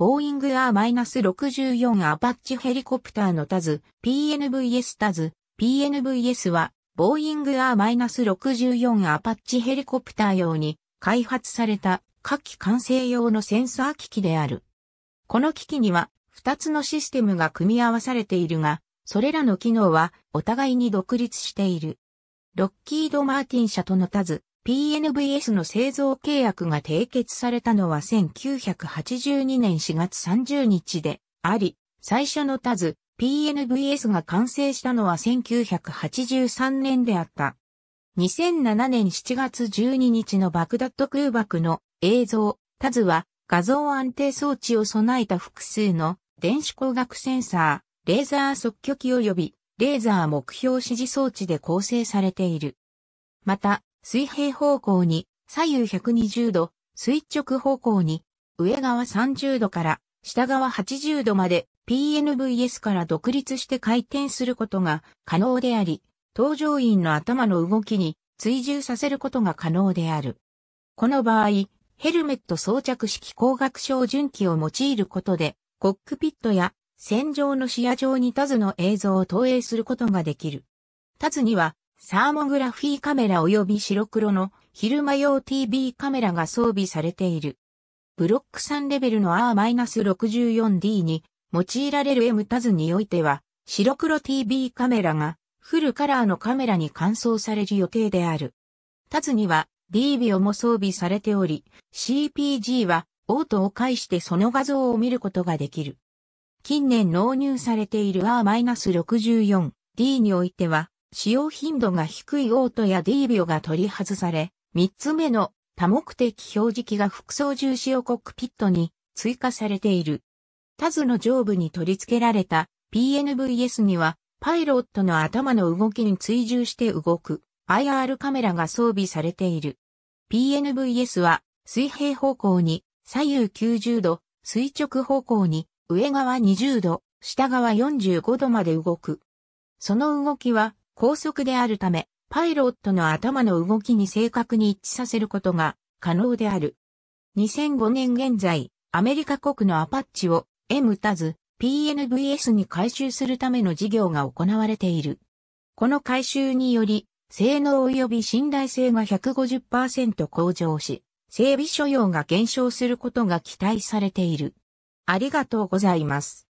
ボーイング R-64 アパッチヘリコプターのタズ、PNVS タズ、PNVS は、ボーイング R-64 アパッチヘリコプター用に開発された下機完成用のセンサー機器である。この機器には2つのシステムが組み合わされているが、それらの機能はお互いに独立している。ロッキード・マーティン社とのタズ、PNVS の製造契約が締結されたのは1982年4月30日であり、最初のタズ、PNVS が完成したのは1983年であった。2007年7月12日のバグダット空爆の映像、タズは画像安定装置を備えた複数の電子光学センサー、レーザー測距器及びレーザー目標指示装置で構成されている。また、水平方向に左右120度、垂直方向に上側30度から下側80度まで PNVS から独立して回転することが可能であり、搭乗員の頭の動きに追従させることが可能である。この場合、ヘルメット装着式光学照準器を用いることで、コックピットや戦場の視野上にタズの映像を投影することができる。タズにはサーモグラフィーカメラ及び白黒の昼間用 TV カメラが装備されている。ブロック3レベルの R-64D に用いられる M タズにおいては、白黒 TV カメラがフルカラーのカメラに換装される予定である。タズには D ビオも装備されており、CPG はオートを介してその画像を見ることができる。近年納入されている R-64D においては、使用頻度が低いオートやディービオが取り外され、3つ目の多目的表示器が副操縦仕用コックピットに追加されている。タズの上部に取り付けられた PNVS にはパイロットの頭の動きに追従して動く IR カメラが装備されている。PNVS は水平方向に左右90度、垂直方向に上側20度、下側45度まで動く。その動きは高速であるため、パイロットの頭の動きに正確に一致させることが可能である。2005年現在、アメリカ国のアパッチを M タズ PNVS に回収するための事業が行われている。この回収により、性能及び信頼性が150%向上し、整備所要が減少することが期待されている。ありがとうございます。